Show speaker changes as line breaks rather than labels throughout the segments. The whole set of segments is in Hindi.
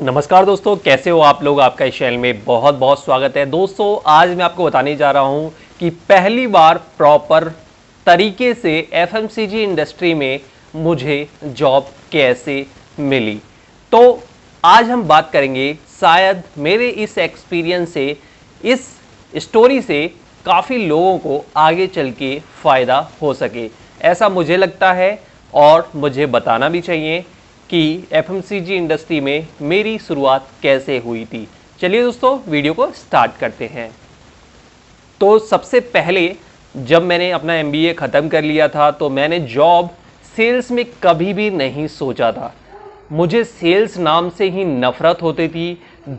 नमस्कार दोस्तों कैसे हो आप लोग आपका इस चैनल में बहुत बहुत स्वागत है दोस्तों आज मैं आपको बताने जा रहा हूं कि पहली बार प्रॉपर तरीके से एफ इंडस्ट्री में मुझे जॉब कैसे मिली तो आज हम बात करेंगे शायद मेरे इस एक्सपीरियंस से इस स्टोरी से काफ़ी लोगों को आगे चल के फ़ायदा हो सके ऐसा मुझे लगता है और मुझे बताना भी चाहिए कि एफएमसीजी इंडस्ट्री में मेरी शुरुआत कैसे हुई थी चलिए दोस्तों वीडियो को स्टार्ट करते हैं तो सबसे पहले जब मैंने अपना एम ख़त्म कर लिया था तो मैंने जॉब सेल्स में कभी भी नहीं सोचा था मुझे सेल्स नाम से ही नफ़रत होती थी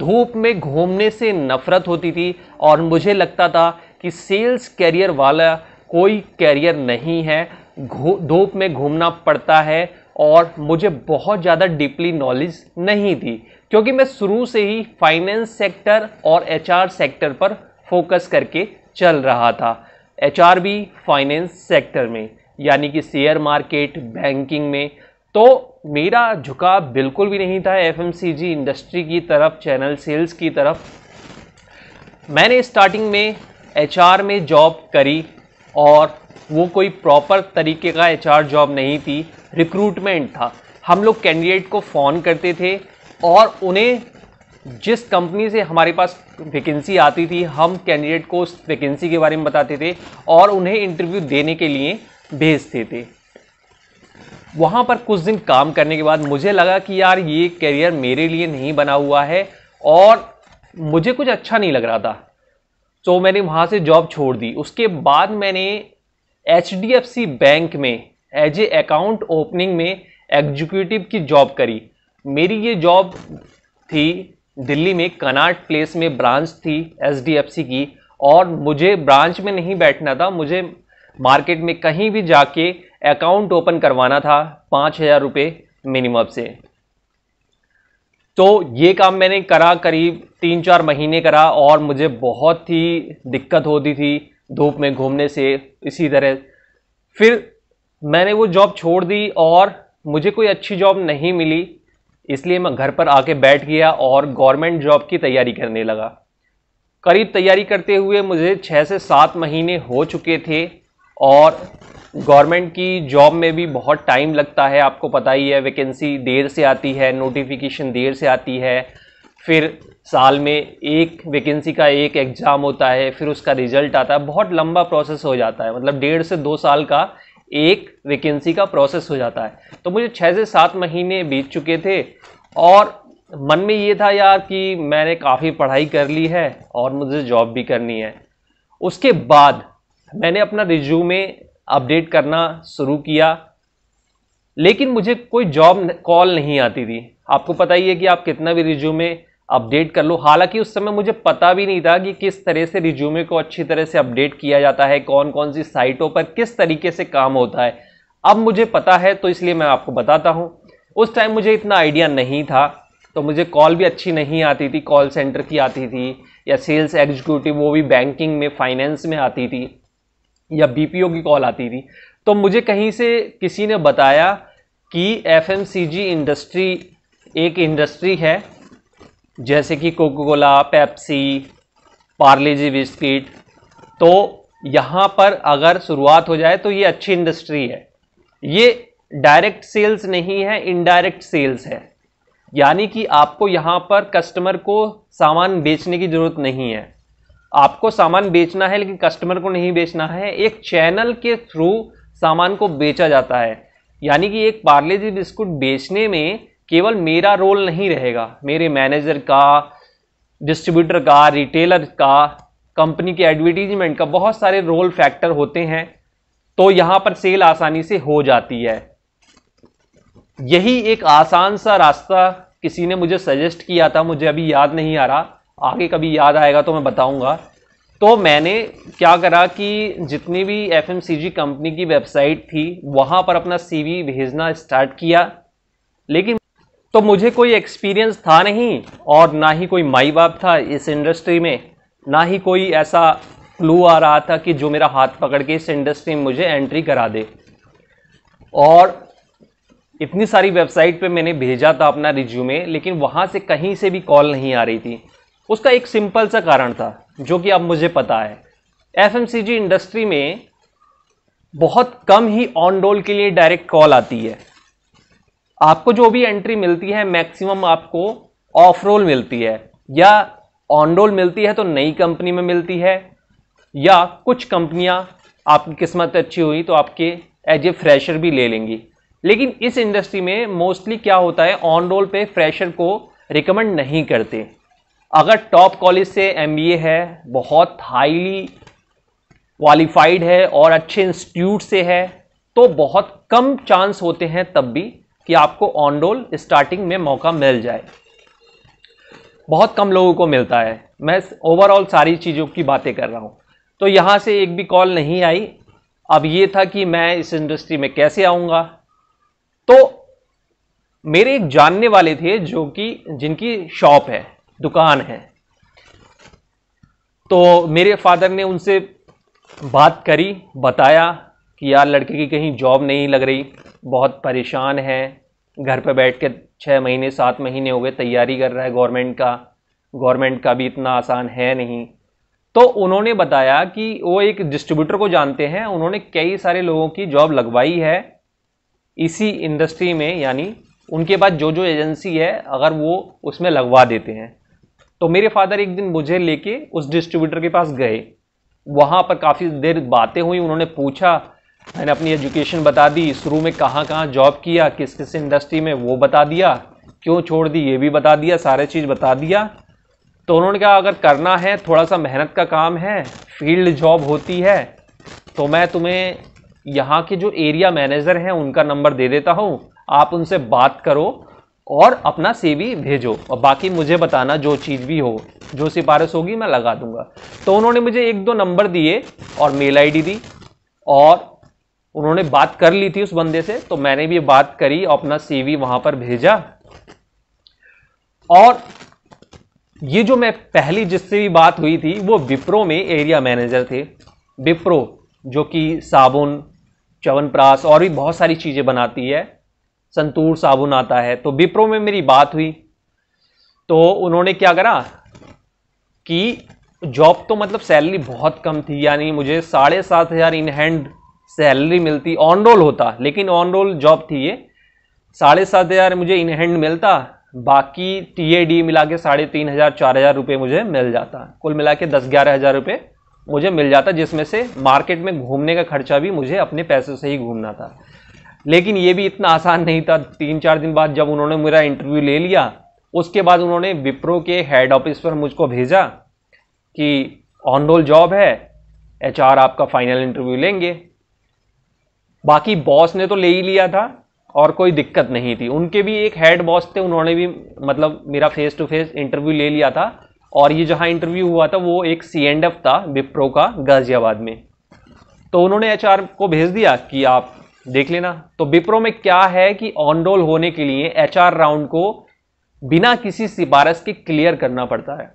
धूप में घूमने से नफ़रत होती थी और मुझे लगता था कि सेल्स कैरियर वाला कोई कैरियर नहीं है धूप में घूमना पड़ता है और मुझे बहुत ज़्यादा डीपली नॉलेज नहीं थी क्योंकि मैं शुरू से ही फाइनेंस सेक्टर और एचआर सेक्टर पर फोकस करके चल रहा था एचआर भी फाइनेंस सेक्टर में यानी कि शेयर मार्केट बैंकिंग में तो मेरा झुकाव बिल्कुल भी नहीं था एफएमसीजी इंडस्ट्री की तरफ चैनल सेल्स की तरफ मैंने स्टार्टिंग में एचआर में जॉब करी और वो कोई प्रॉपर तरीके का एच जॉब नहीं थी रिक्रूटमेंट था हम लोग कैंडिडेट को फ़ोन करते थे और उन्हें जिस कंपनी से हमारे पास वैकेंसी आती थी हम कैंडिडेट को उस वैकेंसी के बारे में बताते थे और उन्हें इंटरव्यू देने के लिए भेजते थे वहाँ पर कुछ दिन काम करने के बाद मुझे लगा कि यार ये करियर मेरे लिए नहीं बना हुआ है और मुझे कुछ अच्छा नहीं लग रहा था तो मैंने वहाँ से जॉब छोड़ दी उसके बाद मैंने एच बैंक में एज ए अकाउंट ओपनिंग में एग्जीक्यूटिव की जॉब करी मेरी ये जॉब थी दिल्ली में कनाट प्लेस में ब्रांच थी एच की और मुझे ब्रांच में नहीं बैठना था मुझे मार्केट में कहीं भी जाके अकाउंट ओपन करवाना था पाँच हज़ार रुपये मिनिमम से तो ये काम मैंने करा करीब तीन चार महीने करा और मुझे बहुत ही दिक्कत होती थी धूप में घूमने से इसी तरह फिर मैंने वो जॉब छोड़ दी और मुझे कोई अच्छी जॉब नहीं मिली इसलिए मैं घर पर आके बैठ गया और गवर्नमेंट जॉब की तैयारी करने लगा करीब तैयारी करते हुए मुझे छः से सात महीने हो चुके थे और गवर्नमेंट की जॉब में भी बहुत टाइम लगता है आपको पता ही है वैकेंसी देर से आती है नोटिफिकेशन देर से आती है फिर साल में एक वैकेंसी का एक एग्ज़ाम होता है फिर उसका रिजल्ट आता है बहुत लंबा प्रोसेस हो जाता है मतलब डेढ़ से दो साल का एक वैकेंसी का प्रोसेस हो जाता है तो मुझे छः से सात महीने बीत चुके थे और मन में ये था यार कि मैंने काफ़ी पढ़ाई कर ली है और मुझे जॉब भी करनी है उसके बाद मैंने अपना रिज्यूमे अपडेट करना शुरू किया लेकिन मुझे कोई जॉब कॉल नहीं आती थी आपको पता ही है कि आप कितना भी रिज्यूमे अपडेट कर लो हालांकि उस समय मुझे पता भी नहीं था कि किस तरह से रिज्यूमे को अच्छी तरह से अपडेट किया जाता है कौन कौन सी साइटों पर किस तरीके से काम होता है अब मुझे पता है तो इसलिए मैं आपको बताता हूँ उस टाइम मुझे इतना आइडिया नहीं था तो मुझे कॉल भी अच्छी नहीं आती थी कॉल सेंटर की आती थी या सेल्स एग्जीक्यूटिव वो भी बैंकिंग में फाइनेंस में आती थी या बी की कॉल आती थी तो मुझे कहीं से किसी ने बताया कि एफ इंडस्ट्री एक इंडस्ट्री है जैसे कि Coca Cola Pepsi Parle G biscuit तो यहाँ पर अगर शुरुआत हो जाए तो ये अच्छी इंडस्ट्री है ये डायरेक्ट सेल्स नहीं है इनडायरेक्ट सेल्स है यानी कि आपको यहाँ पर कस्टमर को सामान बेचने की ज़रूरत नहीं है आपको सामान बेचना है लेकिन कस्टमर को नहीं बेचना है एक चैनल के थ्रू सामान को बेचा जाता है यानी कि एक पार्ले जी बिस्कुट बेचने में केवल मेरा रोल नहीं रहेगा मेरे मैनेजर का डिस्ट्रीब्यूटर का रिटेलर का कंपनी के एडवर्टीजमेंट का बहुत सारे रोल फैक्टर होते हैं तो यहाँ पर सेल आसानी से हो जाती है यही एक आसान सा रास्ता किसी ने मुझे सजेस्ट किया था मुझे अभी याद नहीं आ रहा आगे कभी याद आएगा तो मैं बताऊंगा तो मैंने क्या करा कि जितनी भी एफ कंपनी की वेबसाइट थी वहां पर अपना सीवी भेजना स्टार्ट किया लेकिन तो मुझे कोई एक्सपीरियंस था नहीं और ना ही कोई माई बाप था इस इंडस्ट्री में ना ही कोई ऐसा क्लू आ रहा था कि जो मेरा हाथ पकड़ के इस इंडस्ट्री में मुझे एंट्री करा दे और इतनी सारी वेबसाइट पे मैंने भेजा था अपना रिज्यूमे लेकिन वहाँ से कहीं से भी कॉल नहीं आ रही थी उसका एक सिंपल सा कारण था जो कि अब मुझे पता है एफ इंडस्ट्री में बहुत कम ही ऑन रोल के लिए डायरेक्ट कॉल आती है आपको जो भी एंट्री मिलती है मैक्सिमम आपको ऑफ रोल मिलती है या ऑन रोल मिलती है तो नई कंपनी में मिलती है या कुछ कंपनियां आपकी किस्मत अच्छी हुई तो आपके एज ए फ्रेशर भी ले लेंगी लेकिन इस इंडस्ट्री में मोस्टली क्या होता है ऑन रोल पे फ्रेशर को रिकमेंड नहीं करते अगर टॉप कॉलेज से एम है बहुत हाईली क्वालिफाइड है और अच्छे इंस्टीट्यूट से है तो बहुत कम चांस होते हैं तब भी कि आपको ऑन रोल स्टार्टिंग में मौका मिल जाए बहुत कम लोगों को मिलता है मैं ओवरऑल सारी चीज़ों की बातें कर रहा हूँ तो यहाँ से एक भी कॉल नहीं आई अब ये था कि मैं इस इंडस्ट्री में कैसे आऊँगा तो मेरे एक जानने वाले थे जो कि जिनकी शॉप है दुकान है तो मेरे फादर ने उनसे बात करी बताया कि यार लड़के की कहीं जॉब नहीं लग रही बहुत परेशान है घर पर बैठ के छः महीने सात महीने हो गए तैयारी कर रहा है गवर्नमेंट का गवर्नमेंट का भी इतना आसान है नहीं तो उन्होंने बताया कि वो एक डिस्ट्रीब्यूटर को जानते हैं उन्होंने कई सारे लोगों की जॉब लगवाई है इसी इंडस्ट्री में यानी उनके पास जो जो एजेंसी है अगर वो उसमें लगवा देते हैं तो मेरे फादर एक दिन मुझे लेके उस डिस्ट्रीब्यूटर के पास गए वहाँ पर काफ़ी देर बातें हुई उन्होंने पूछा मैंने अपनी एजुकेशन बता दी शुरू में कहाँ कहाँ जॉब किया किस किस इंडस्ट्री में वो बता दिया क्यों छोड़ दी ये भी बता दिया सारे चीज़ बता दिया तो उन्होंने कहा अगर करना है थोड़ा सा मेहनत का काम है फील्ड जॉब होती है तो मैं तुम्हें यहाँ के जो एरिया मैनेजर हैं उनका नंबर दे देता हूँ आप उनसे बात करो और अपना सी भेजो और बाकी मुझे बताना जो चीज़ भी हो जो सिफारिश होगी मैं लगा दूंगा तो उन्होंने मुझे एक दो नंबर दिए और मेल आईडी दी और उन्होंने बात कर ली थी उस बंदे से तो मैंने भी बात करी अपना सीवी वहां पर भेजा और ये जो मैं पहली जिससे भी बात हुई थी वो विप्रो में एरिया मैनेजर थे विप्रो जो कि साबुन च्यवनप्राश और भी बहुत सारी चीज़ें बनाती है संतूर साबुन आता है तो विप्रो में मेरी बात हुई तो उन्होंने क्या करा कि जॉब तो मतलब सैलरी बहुत कम थी यानी मुझे साढ़े सात हज़ार इन हैंड सैलरी मिलती ऑन रोल होता लेकिन ऑन रोल जॉब थी ये साढ़े सात हज़ार मुझे इन हैंड मिलता बाकी टी ए डी मिला के साढ़े तीन हज़ार चार हज़ार रुपये मुझे मिल जाता कुल मिला के दस ग्यारह हज़ार रुपये मुझे मिल जाता जिसमें से मार्केट में घूमने का खर्चा भी मुझे अपने पैसों से ही घूमना था लेकिन ये भी इतना आसान नहीं था तीन चार दिन बाद जब उन्होंने मेरा इंटरव्यू ले लिया उसके बाद उन्होंने विप्रो के हेड ऑफिस पर मुझको भेजा कि ऑन रोल जॉब है एचआर आपका फाइनल इंटरव्यू लेंगे बाकी बॉस ने तो ले ही लिया था और कोई दिक्कत नहीं थी उनके भी एक हेड बॉस थे उन्होंने भी मतलब मेरा फेस टू फेस इंटरव्यू ले लिया था और ये जहाँ इंटरव्यू हुआ था वो एक सी एंड एफ था विप्रो का गाजियाबाद में तो उन्होंने एच को भेज दिया कि आप देख लेना तो विप्रो में क्या है कि ऑन रोल होने के लिए एच राउंड को बिना किसी सिफारश के क्लियर करना पड़ता है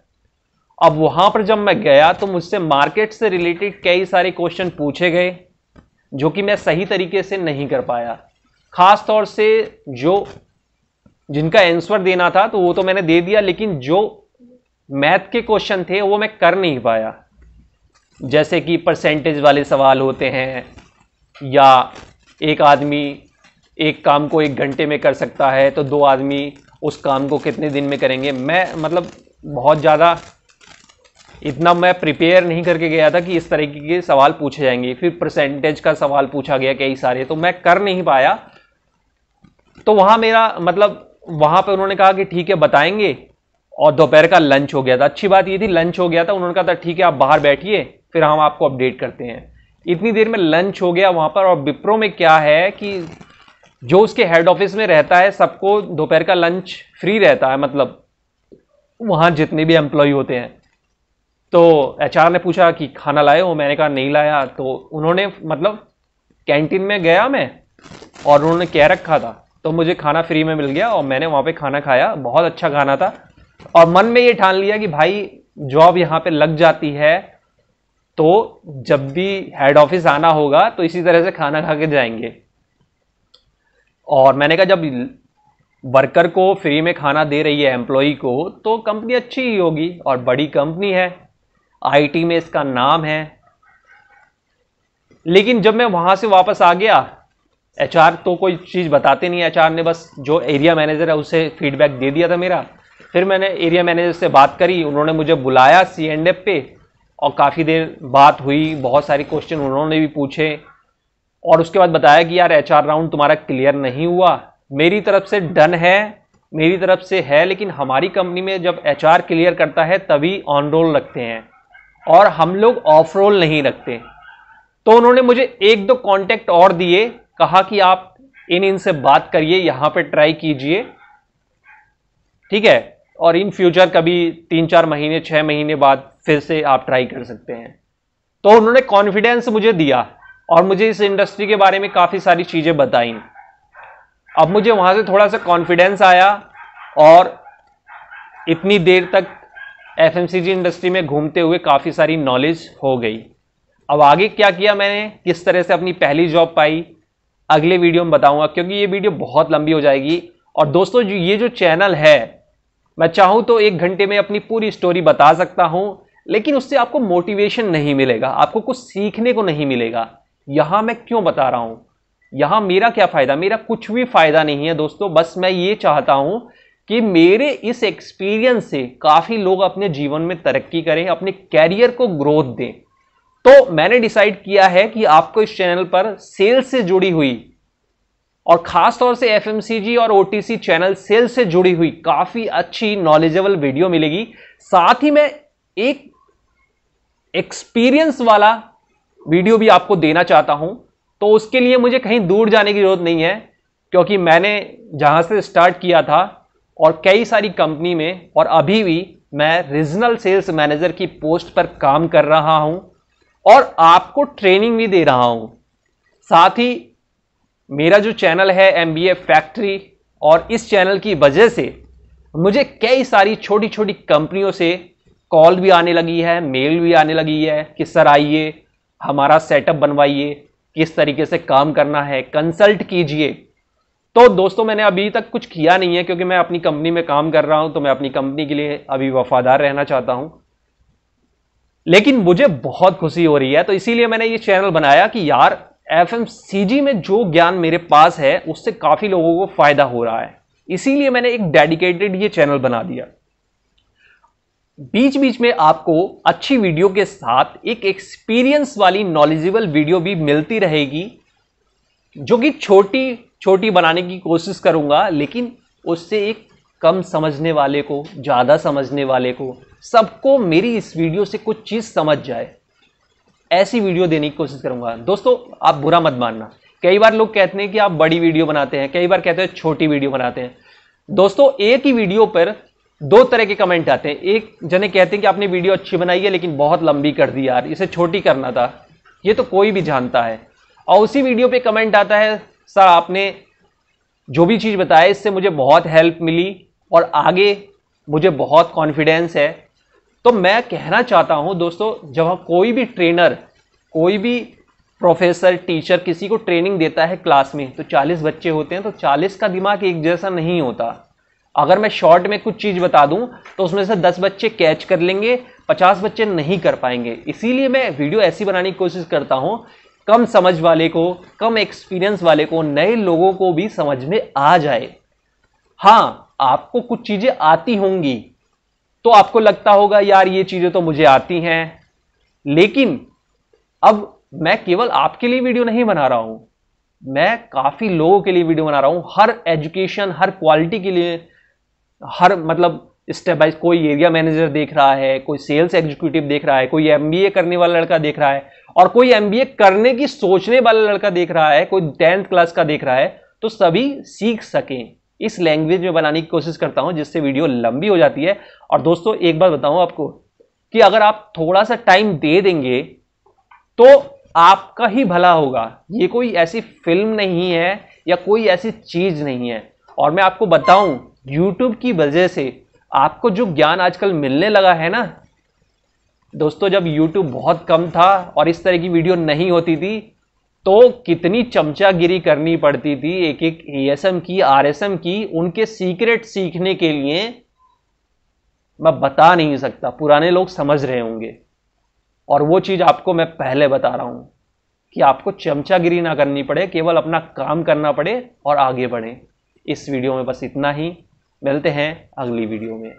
अब वहाँ पर जब मैं गया तो मुझसे मार्केट से रिलेटेड कई सारे क्वेश्चन पूछे गए जो कि मैं सही तरीके से नहीं कर पाया खास तौर से जो जिनका आंसर देना था तो वो तो मैंने दे दिया लेकिन जो मैथ के क्वेश्चन थे वो मैं कर नहीं पाया जैसे कि परसेंटेज वाले सवाल होते हैं या एक आदमी एक काम को एक घंटे में कर सकता है तो दो आदमी उस काम को कितने दिन में करेंगे मैं मतलब बहुत ज़्यादा इतना मैं प्रिपेयर नहीं करके गया था कि इस तरीके के सवाल पूछे जाएंगे फिर परसेंटेज का सवाल पूछा गया कई सारे तो मैं कर नहीं पाया तो वहाँ मेरा मतलब वहाँ पर उन्होंने कहा कि ठीक है बताएंगे और दोपहर का लंच हो गया था अच्छी बात ये थी लंच हो गया था उन्होंने कहा था ठीक है आप बाहर बैठिए फिर हम आपको अपडेट करते हैं इतनी देर में लंच हो गया वहाँ पर और विप्रो में क्या है कि जो उसके हेड ऑफिस में रहता है सबको दोपहर का लंच फ्री रहता है मतलब वहाँ जितने भी एम्प्लॉय होते हैं तो एच ने पूछा कि खाना लाए हो मैंने कहा नहीं लाया तो उन्होंने मतलब कैंटीन में गया मैं और उन्होंने कह रखा था तो मुझे खाना फ्री में मिल गया और मैंने वहाँ पे खाना खाया बहुत अच्छा खाना था और मन में ये ठान लिया कि भाई जॉब यहाँ पे लग जाती है तो जब भी हेड ऑफिस आना होगा तो इसी तरह से खाना खा के जाएंगे और मैंने कहा जब वर्कर को फ्री में खाना दे रही है एम्प्लॉई को तो कंपनी अच्छी ही होगी और बड़ी कंपनी है आईटी में इसका नाम है लेकिन जब मैं वहां से वापस आ गया एचआर तो कोई चीज़ बताते नहीं एचआर ने बस जो एरिया मैनेजर है उसे फीडबैक दे दिया था मेरा फिर मैंने एरिया मैनेजर से बात करी उन्होंने मुझे बुलाया सी एंड एफ पे और काफ़ी देर बात हुई बहुत सारे क्वेश्चन उन्होंने भी पूछे और उसके बाद बताया कि यार एच राउंड तुम्हारा क्लियर नहीं हुआ मेरी तरफ से डन है मेरी तरफ से है लेकिन हमारी कंपनी में जब एच क्लियर करता है तभी ऑन रोल रखते हैं और हम लोग ऑफ रोल नहीं रखते तो उन्होंने मुझे एक दो कांटेक्ट और दिए कहा कि आप इन इनसे बात करिए यहां पे ट्राई कीजिए ठीक है और इन फ्यूचर कभी तीन चार महीने छः महीने बाद फिर से आप ट्राई कर सकते हैं तो उन्होंने कॉन्फिडेंस मुझे दिया और मुझे इस इंडस्ट्री के बारे में काफ़ी सारी चीज़ें बताई अब मुझे वहाँ से थोड़ा सा कॉन्फिडेंस आया और इतनी देर तक एफएमसीजी इंडस्ट्री में घूमते हुए काफ़ी सारी नॉलेज हो गई अब आगे क्या किया मैंने किस तरह से अपनी पहली जॉब पाई अगले वीडियो में बताऊंगा क्योंकि ये वीडियो बहुत लंबी हो जाएगी और दोस्तों जो ये जो चैनल है मैं चाहूँ तो एक घंटे में अपनी पूरी स्टोरी बता सकता हूँ लेकिन उससे आपको मोटिवेशन नहीं मिलेगा आपको कुछ सीखने को नहीं मिलेगा यहाँ मैं क्यों बता रहा हूँ यहाँ मेरा क्या फ़ायदा मेरा कुछ भी फ़ायदा नहीं है दोस्तों बस मैं ये चाहता हूँ कि मेरे इस एक्सपीरियंस से काफ़ी लोग अपने जीवन में तरक्की करें अपने कैरियर को ग्रोथ दें तो मैंने डिसाइड किया है कि आपको इस चैनल पर सेल्स से जुड़ी हुई और खास तौर से एफ और ओ चैनल सेल्स से जुड़ी हुई काफ़ी अच्छी नॉलेजेबल वीडियो मिलेगी साथ ही मैं एक एक्सपीरियंस वाला वीडियो भी आपको देना चाहता हूं तो उसके लिए मुझे कहीं दूर जाने की जरूरत नहीं है क्योंकि मैंने जहां से स्टार्ट किया था और कई सारी कंपनी में और अभी भी मैं रीजनल सेल्स मैनेजर की पोस्ट पर काम कर रहा हूं और आपको ट्रेनिंग भी दे रहा हूं साथ ही मेरा जो चैनल है एम फैक्ट्री और इस चैनल की वजह से मुझे कई सारी छोटी छोटी कंपनियों से कॉल भी आने लगी है मेल भी आने लगी है कि सर आइए हमारा सेटअप बनवाइए किस तरीके से काम करना है कंसल्ट कीजिए तो दोस्तों मैंने अभी तक कुछ किया नहीं है क्योंकि मैं अपनी कंपनी में काम कर रहा हूं तो मैं अपनी कंपनी के लिए अभी वफादार रहना चाहता हूं लेकिन मुझे बहुत खुशी हो रही है तो इसीलिए मैंने ये चैनल बनाया कि यार एफ में जो ज्ञान मेरे पास है उससे काफी लोगों को फायदा हो रहा है इसीलिए मैंने एक डेडिकेटेड ये चैनल बना दिया बीच बीच में आपको अच्छी वीडियो के साथ एक एक्सपीरियंस वाली नॉलेजेबल वीडियो भी मिलती रहेगी जो कि छोटी छोटी बनाने की कोशिश करूँगा लेकिन उससे एक कम समझने वाले को ज़्यादा समझने वाले को सबको मेरी इस वीडियो से कुछ चीज़ समझ जाए ऐसी वीडियो देने की कोशिश करूंगा दोस्तों आप बुरा मत मानना कई बार लोग कहते हैं कि आप बड़ी वीडियो बनाते हैं कई बार कहते हैं छोटी वीडियो बनाते हैं दोस्तों एक ही वीडियो पर दो तरह के कमेंट आते हैं एक जने कहते हैं कि आपने वीडियो अच्छी बनाई है लेकिन बहुत लंबी कर दी यार इसे छोटी करना था ये तो कोई भी जानता है और उसी वीडियो पे कमेंट आता है सर आपने जो भी चीज़ बताया इससे मुझे बहुत हेल्प मिली और आगे मुझे बहुत कॉन्फिडेंस है तो मैं कहना चाहता हूँ दोस्तों जब हम कोई भी ट्रेनर कोई भी प्रोफेसर टीचर किसी को ट्रेनिंग देता है क्लास में तो 40 बच्चे होते हैं तो 40 का दिमाग एक जैसा नहीं होता अगर मैं शॉर्ट में कुछ चीज़ बता दूं तो उसमें से 10 बच्चे कैच कर लेंगे 50 बच्चे नहीं कर पाएंगे इसीलिए मैं वीडियो ऐसी बनाने की कोशिश करता हूं कम समझ वाले को कम एक्सपीरियंस वाले को नए लोगों को भी समझ में आ जाए हाँ आपको कुछ चीजें आती होंगी तो आपको लगता होगा यार ये चीजें तो मुझे आती हैं लेकिन अब मैं केवल आपके लिए वीडियो नहीं बना रहा हूं मैं काफी लोगों के लिए वीडियो बना रहा हूं हर एजुकेशन हर क्वालिटी के लिए हर मतलब स्टेप बाय कोई एरिया मैनेजर देख रहा है कोई सेल्स एग्जीक्यूटिव देख रहा है कोई एमबीए करने वाला लड़का देख रहा है और कोई एम करने की सोचने वाला लड़का देख रहा है कोई टेंथ क्लास का देख रहा है तो सभी सीख सकें इस लैंग्वेज में बनाने की कोशिश करता हूं जिससे वीडियो लंबी हो जाती है और दोस्तों एक बात बताऊं आपको कि अगर आप थोड़ा सा टाइम दे देंगे तो आपका ही भला होगा ये कोई ऐसी फिल्म नहीं है या कोई ऐसी चीज नहीं है और मैं आपको बताऊं यूट्यूब की वजह से आपको जो ज्ञान आजकल मिलने लगा है ना दोस्तों जब YouTube बहुत कम था और इस तरह की वीडियो नहीं होती थी तो कितनी चमचागिरी करनी पड़ती थी एक एक ए की आर की उनके सीक्रेट सीखने के लिए मैं बता नहीं सकता पुराने लोग समझ रहे होंगे और वो चीज़ आपको मैं पहले बता रहा हूँ कि आपको चमचागिरी ना करनी पड़े केवल अपना काम करना पड़े और आगे बढ़े इस वीडियो में बस इतना ही मिलते हैं अगली वीडियो में